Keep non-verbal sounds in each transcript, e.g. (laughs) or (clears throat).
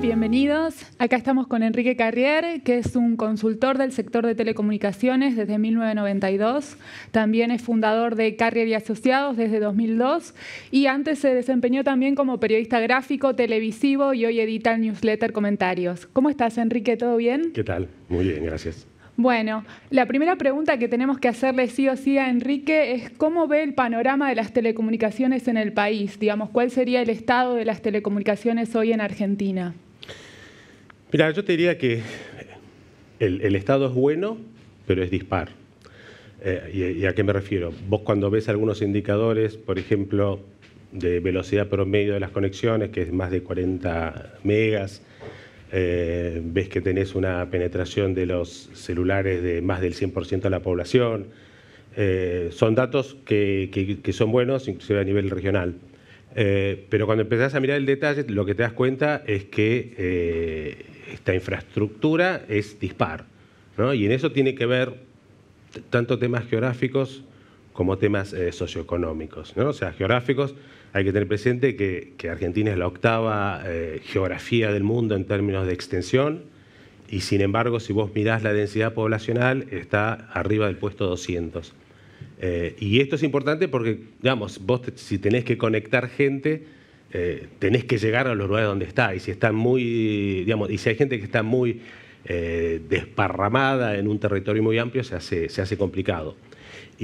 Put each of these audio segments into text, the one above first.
bienvenidos. Acá estamos con Enrique Carrier, que es un consultor del sector de telecomunicaciones desde 1992. También es fundador de Carrier y Asociados desde 2002. Y antes se desempeñó también como periodista gráfico, televisivo y hoy edita el newsletter Comentarios. ¿Cómo estás, Enrique? ¿Todo bien? ¿Qué tal? Muy bien, gracias. Bueno, la primera pregunta que tenemos que hacerle sí o sí a Enrique es cómo ve el panorama de las telecomunicaciones en el país, digamos, cuál sería el estado de las telecomunicaciones hoy en Argentina. Mira, yo te diría que el, estado es bueno, pero es dispar. Eh, y, y, a qué me refiero? Vos cuando ves algunos indicadores, por ejemplo, de velocidad promedio de las conexiones, que es más de 40 megas, eh, ves que tenés una penetración de los celulares de más del 100% de la población. Eh, son datos que, que, son buenos, inclusive a nivel regional. Eh, pero cuando empezás a mirar el detalle, lo que te das cuenta es que esta infraestructura es dispar. ¿no? Y en eso tiene que ver tanto temas geográficos como temas eh, socioeconómicos, o sea, geográficos. Hay que tener presente que, Argentina es la octava eh, geografía del mundo en términos de extensión y sin embargo, si vos mirás la densidad poblacional, está arriba del puesto 200. Eh, y esto es importante porque, digamos, vos si tenés que conectar gente, tenés que llegar a los lugares donde está. Y si está muy, y si hay gente que está muy desparramada en un territorio muy amplio, se hace complicado.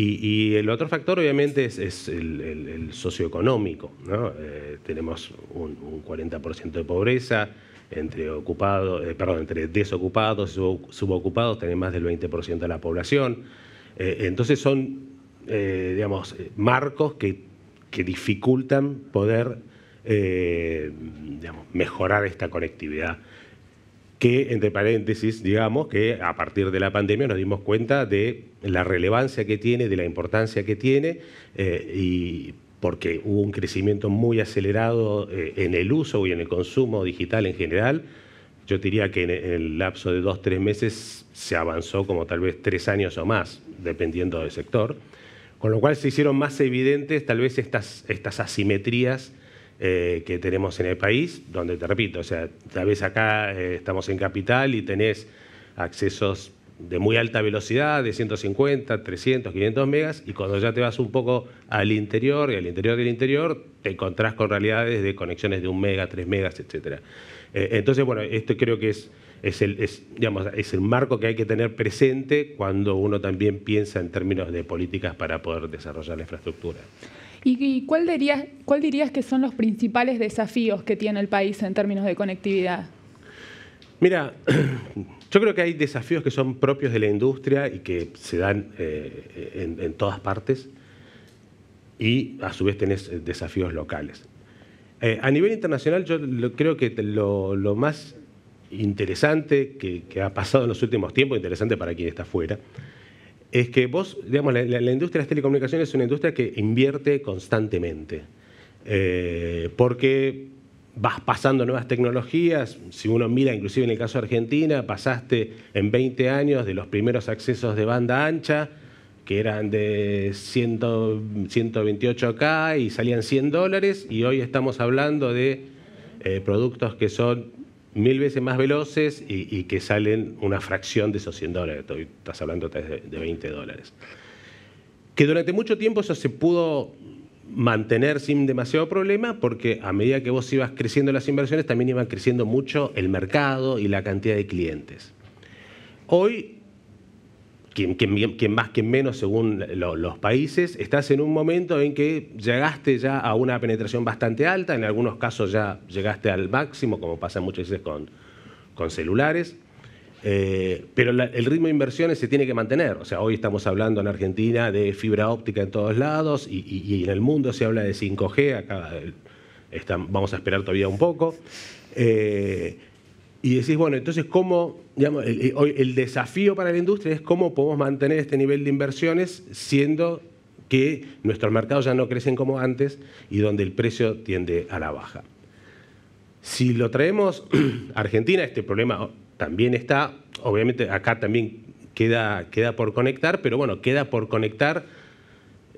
Y, el otro factor obviamente es, el, socioeconómico. Eh, tenemos un, 40% de pobreza, entre, ocupados, eh, perdón, entre desocupados y subocupados tenemos más del 20% de la población. Eh, entonces son marcos que, dificultan poder mejorar esta conectividad que, entre paréntesis, digamos que a partir de la pandemia nos dimos cuenta de la relevancia que tiene, de la importancia que tiene, eh, y porque hubo un crecimiento muy acelerado eh, en el uso y en el consumo digital en general. Yo diría que en el lapso de dos, tres meses se avanzó como tal vez tres años o más, dependiendo del sector. Con lo cual se hicieron más evidentes tal vez estas, estas asimetrías eh, que tenemos en el país, donde te repito, o sea, tal vez acá eh, estamos en capital y tenés accesos de muy alta velocidad, de 150, 300, 500 megas, y cuando ya te vas un poco al interior y al interior del interior, te encontrás con realidades de conexiones de un mega, tres megas, etc. Eh, entonces, bueno, esto creo que es, es el marco que hay que tener presente cuando uno también piensa en términos de políticas para poder desarrollar la infraestructura. ¿Y cuál dirías, que son los principales desafíos que tiene el país en términos de conectividad? Mira, (clears throat) yo creo que hay desafíos que son propios de la industria y que se dan eh, en, todas partes y a su vez tenés eh, desafíos locales. Eh, a nivel internacional yo creo que lo, más interesante que, ha pasado en los últimos tiempos, interesante para quien está afuera, es que vos, digamos, la, industria de las telecomunicaciones es una industria que invierte constantemente, eh, porque vas pasando nuevas tecnologías, si uno mira inclusive en el caso de Argentina, pasaste en 20 años de los primeros accesos de banda ancha, que eran de 100, 128K y salían 100 dólares, y hoy estamos hablando de eh, productos que son mil veces más veloces y, que salen una fracción de esos 100 dólares. estás hablando de, 20 dólares. Que durante mucho tiempo eso se pudo mantener sin demasiado problema porque a medida que vos ibas creciendo las inversiones también iban creciendo mucho el mercado y la cantidad de clientes. Hoy quien, más, quien menos según los países, estás en un momento en que llegaste ya a una penetración bastante alta, en algunos casos ya llegaste al máximo, como pasa muchas veces con, con celulares, eh, pero el ritmo de inversiones se tiene que mantener. O sea, hoy estamos hablando en Argentina de fibra óptica en todos lados y, en el mundo se habla de 5G, acá eh, vamos a esperar todavía un poco. Eh, y decís, bueno, entonces, ¿cómo, digamos, el, desafío para la industria es cómo podemos mantener este nivel de inversiones siendo que nuestros mercados ya no crecen como antes y donde el precio tiende a la baja. Si lo traemos a (clears throat) Argentina, este problema también está, obviamente acá también queda, queda por conectar, pero bueno, queda por conectar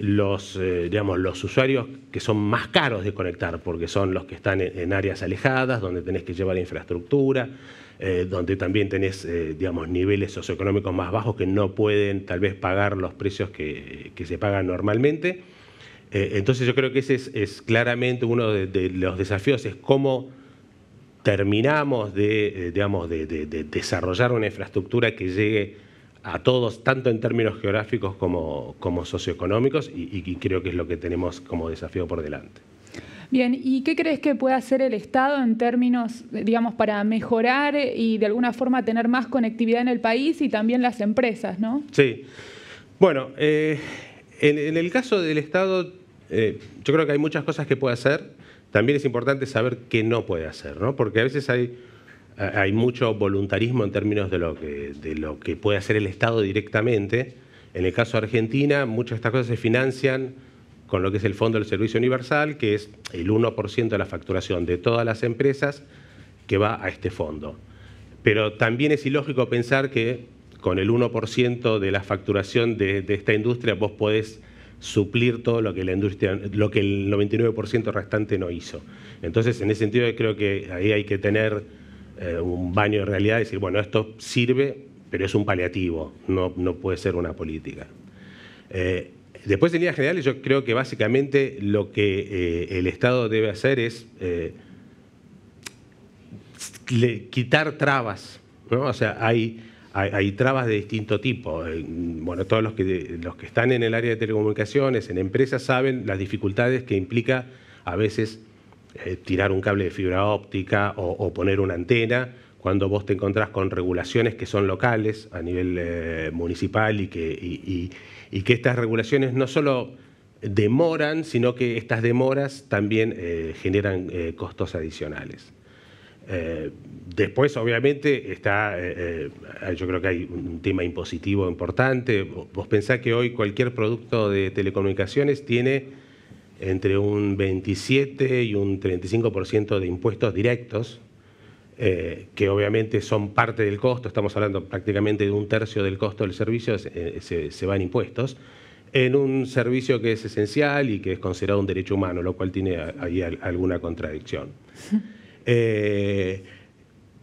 los, eh, digamos, los usuarios que son más caros de conectar, porque son los que están en, áreas alejadas, donde tenés que llevar infraestructura, eh, donde también tenés eh, digamos, niveles socioeconómicos más bajos que no pueden tal vez pagar los precios que, se pagan normalmente. entonces yo creo que ese es, claramente uno de, los desafíos, es cómo terminamos de, digamos, de desarrollar una infraestructura que llegue a todos, tanto en términos geográficos como, como socioeconómicos, y, creo que es lo que tenemos como desafío por delante. Bien, ¿y qué crees que puede hacer el Estado en términos, digamos, para mejorar y de alguna forma tener más conectividad en el país y también las empresas, no? Sí. Bueno, eh, en, el caso del Estado, eh, yo creo que hay muchas cosas que puede hacer. También es importante saber qué no puede hacer, ¿no? Porque a veces hay eh, hay mucho voluntarismo en términos de lo, que, de lo que puede hacer el Estado directamente. En el caso de Argentina, muchas de estas cosas se financian con lo que es el Fondo del Servicio Universal, que es el 1% de la facturación de todas las empresas que va a este fondo. Pero también es ilógico pensar que con el 1% de la facturación de, esta industria vos podés suplir todo lo que la industria, lo que el 99% restante no hizo. Entonces, en ese sentido, creo que ahí hay que tener eh, un baño de realidad, decir, bueno, esto sirve, pero es un paliativo, no, no puede ser una política. Eh, después, en líneas generales, yo creo que básicamente lo que eh, el Estado debe hacer es quitar trabas, ¿no? O sea, hay, hay, hay, trabas de distinto tipo. Bueno, todos los que, los que están en el área de telecomunicaciones, en empresas, saben las dificultades que implica a veces eh, tirar un cable de fibra óptica o, poner una antena, cuando vos te encontrás con regulaciones que son locales a nivel eh, municipal y que, estas regulaciones no solo demoran, sino que estas demoras también eh, generan costos adicionales. después, obviamente, está, yo creo que hay un tema impositivo importante. Vos pensás que hoy cualquier producto de telecomunicaciones tiene entre un 27 y un 35% de impuestos directos, eh, que obviamente son parte del costo, estamos hablando prácticamente de un tercio del costo del servicio, se, eh, van impuestos, en un servicio que es esencial y que es considerado un derecho humano, lo cual tiene ahí alguna contradicción. (laughs) Eh,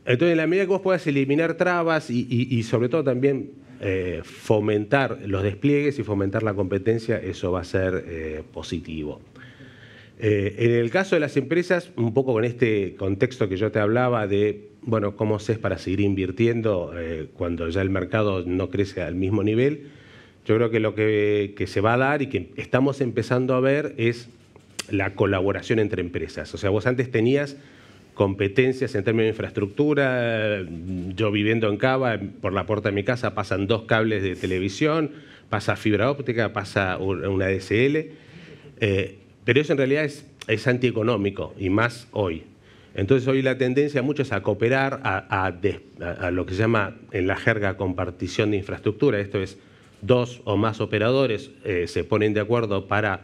entonces, en la medida que vos puedas eliminar trabas y sobre todo también eh, fomentar los despliegues y fomentar la competencia, eso va a ser eh, positivo. Eh, en el caso de las empresas, un poco con este contexto que yo te hablaba de, bueno, cómo es para seguir invirtiendo cuando ya el mercado no crece al mismo nivel, yo creo que lo que, que se va a dar y que estamos empezando a ver es la colaboración entre empresas. O sea, vos antes tenías competencias en términos de infraestructura. Yo viviendo en Cava, por la puerta de mi casa pasan dos cables de televisión, pasa fibra óptica, pasa una DSL. Eh, pero eso en realidad es, antieconómico y más hoy. Entonces hoy la tendencia mucho es a cooperar a, lo que se llama en la jerga compartición de infraestructura. Esto es dos o más operadores eh, se ponen de acuerdo para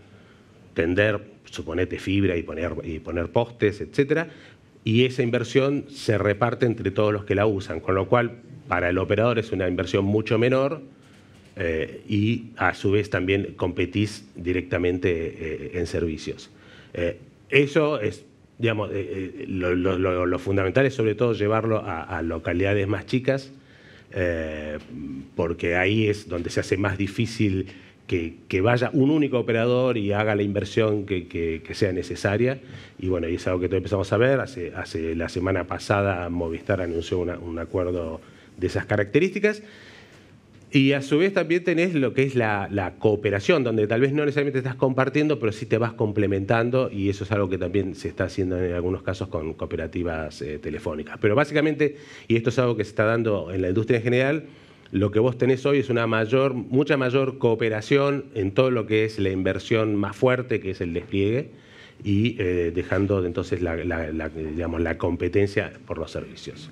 tender, suponete, fibra y poner, y poner postes, etcétera, y esa inversión se reparte entre todos los que la usan, con lo cual para el operador es una inversión mucho menor eh, y a su vez también competís directamente eh, en servicios. Eh, eso es, digamos, lo, fundamental es sobre todo llevarlo a localidades más chicas, porque ahí es donde se hace más difícil que, vaya un único operador y haga la inversión que, sea necesaria. Y bueno, y es algo que todos empezamos a ver. Hace, la semana pasada Movistar anunció un acuerdo de esas características. Y a su vez también tenés lo que es la, cooperación, donde tal vez no necesariamente estás compartiendo, pero sí te vas complementando y eso es algo que también se está haciendo en algunos casos con cooperativas eh, telefónicas. Pero básicamente, y esto es algo que se está dando en la industria en general, lo que vos tenés hoy es una mayor, mucha mayor cooperación en todo lo que es la inversión más fuerte, que es el despliegue, y eh, dejando entonces la, digamos, la competencia por los servicios.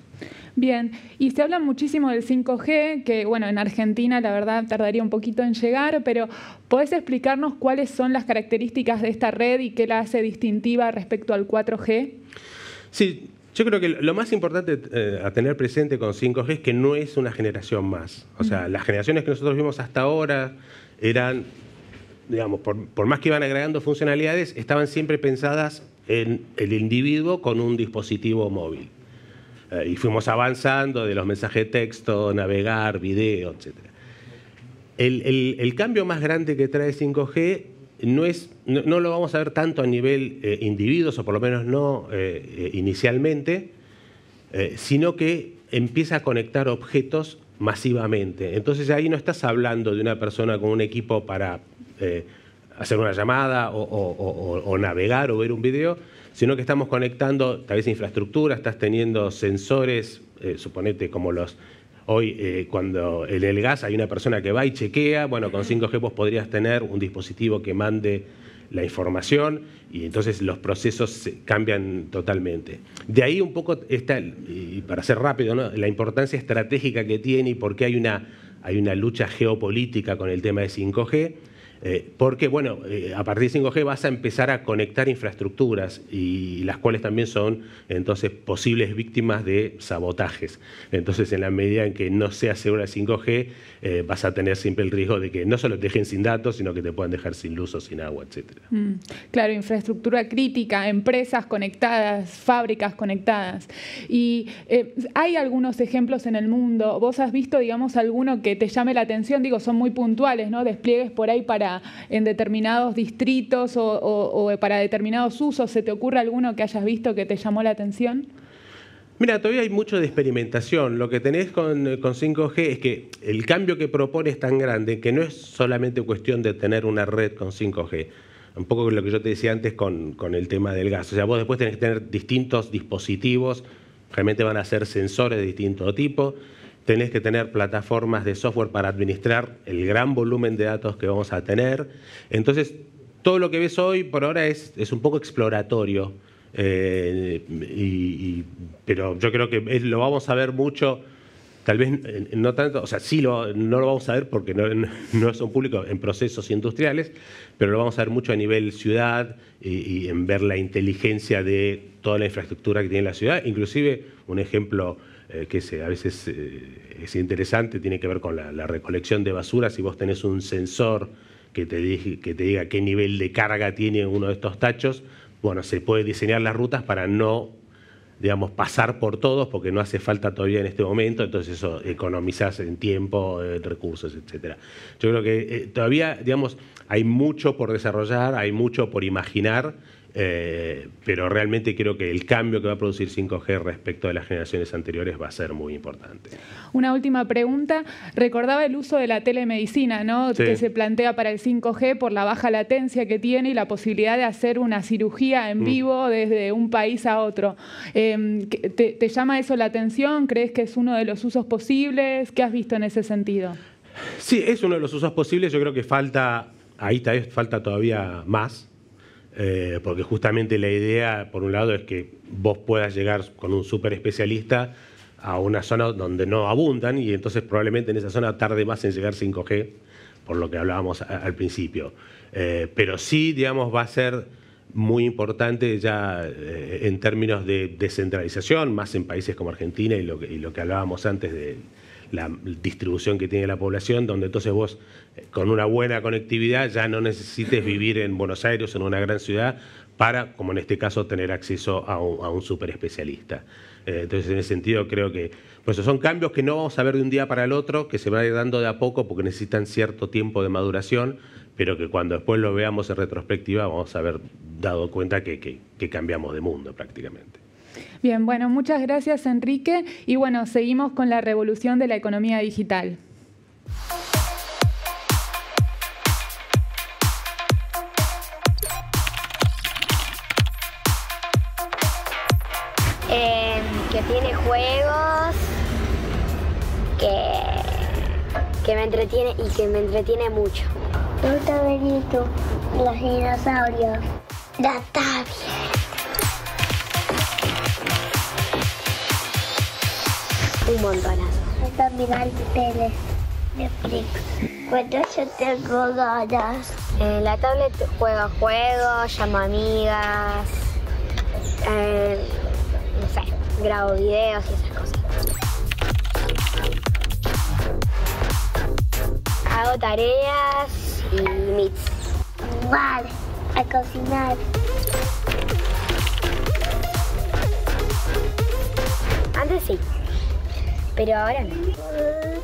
Bien, y se habla muchísimo del 5G, que bueno, en Argentina la verdad tardaría un poquito en llegar, pero ¿podés explicarnos cuáles son las características de esta red y qué la hace distintiva respecto al 4G? Sí, yo creo que lo más importante eh, a tener presente con 5G es que no es una generación más. O sea, las generaciones que nosotros vimos hasta ahora eran, digamos, por, más que iban agregando funcionalidades, estaban siempre pensadas en el individuo con un dispositivo móvil. Eh, y fuimos avanzando de los mensajes de texto, navegar, video, etc. El, el cambio más grande que trae 5G no, es, no, lo vamos a ver tanto a nivel eh, individuos, o por lo menos no eh, eh, inicialmente, sino que empieza a conectar objetos masivamente. Entonces ahí no estás hablando de una persona con un equipo para hacer una llamada o, o, navegar o ver un video, sino que estamos conectando tal vez infraestructura, estás teniendo sensores, suponete como los Hoy, eh, cuando en el gas hay una persona que va y chequea, bueno, con 5G vos podrías tener un dispositivo que mande la información y entonces los procesos cambian totalmente. De ahí un poco está, y para ser rápido, la importancia estratégica que tiene y por qué hay una, hay una lucha geopolítica con el tema de 5G eh, porque, bueno, eh, a partir de 5G vas a empezar a conectar infraestructuras y las cuales también son entonces posibles víctimas de sabotajes. Entonces, en la medida en que no sea segura el 5G, eh, vas a tener siempre el riesgo de que no solo te dejen sin datos, sino que te puedan dejar sin luz o sin agua, etc. Mm, claro, infraestructura crítica, empresas conectadas, fábricas conectadas. Y hay algunos ejemplos en el mundo. ¿Vos has visto, digamos, alguno que te llame la atención? Digo, son muy puntuales, ¿no? Despliegues por ahí para en determinados distritos o, para determinados usos? ¿Se te ocurre alguno que hayas visto que te llamó la atención? Mira, todavía hay mucho de experimentación. Lo que tenés con, 5G es que el cambio que propone es tan grande que no es solamente cuestión de tener una red con 5G. Un poco lo que yo te decía antes con, con el tema del gas. O sea, vos después tenés que tener distintos dispositivos, realmente van a ser sensores de distinto tipo tenés que tener plataformas de software para administrar el gran volumen de datos que vamos a tener. Entonces, todo lo que ves hoy por ahora es, es un poco exploratorio, eh, pero yo creo que lo vamos a ver mucho. Tal vez eh, no tanto, o sea, sí no lo vamos a ver porque no, no un público en procesos industriales, pero lo vamos a ver mucho a nivel ciudad y, y en ver la inteligencia de toda la infraestructura que tiene la ciudad. Inclusive, un ejemplo eh, que eh, a veces eh, es interesante, tiene que ver con la, recolección de basura. Si vos tenés un sensor que te, diga, qué nivel de carga tiene uno de estos tachos, bueno, se puede diseñar las rutas para no digamos, pasar por todos porque no hace falta todavía en este momento, entonces eso economizas en tiempo, recursos, etcétera. Yo creo que todavía, digamos, hay mucho por desarrollar, hay mucho por imaginar eh, pero realmente creo que el cambio que va a producir 5G respecto de las generaciones anteriores va a ser muy importante. Una última pregunta. Recordaba el uso de la telemedicina, ¿no? Que se plantea para el 5G por la baja latencia que tiene y la posibilidad de hacer una cirugía en mm. vivo desde un país a otro. Em, ¿te, llama eso la atención? ¿Crees que es uno de los usos posibles? ¿Qué has visto en ese sentido? Sí, es uno de los usos posibles. Yo creo que falta, ahí falta todavía más eh, porque justamente la idea, por un lado, es que vos puedas llegar con un súper especialista a una zona donde no abundan y entonces probablemente en esa zona tarde más en llegar 5G, por lo que hablábamos al principio. Eh, pero sí, digamos, va a ser muy importante ya eh, en términos de descentralización, más en países como Argentina y lo que hablábamos antes de, la distribución que tiene la población, donde entonces vos eh, con una buena conectividad ya no necesites vivir en Buenos Aires o en una gran ciudad para, como en este caso, tener acceso a un, a super especialista. Eh, entonces, en ese sentido, creo que pues son cambios que no vamos a ver de un día para el otro, que se van a ir dando de a poco porque necesitan cierto tiempo de maduración, pero que cuando después lo veamos en retrospectiva vamos a haber dado cuenta que cambiamos de mundo prácticamente. Bien, bueno, muchas gracias Enrique y bueno, seguimos con la revolución de la economía digital. Em, que tiene juegos, que, que me entretiene y que me entretiene mucho. los dinosaurios, la un a de tele, Netflix. Cuando pues yo tengo ganas. En la tablet juego juegos, llamo amigas, eh, no sé, grabo videos y esas cosas. Hago tareas y meets. Vale, a cocinar. pero ahora no.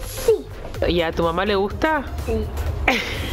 Sí. ¿Y a tu mamá le gusta? Sí. (laughs)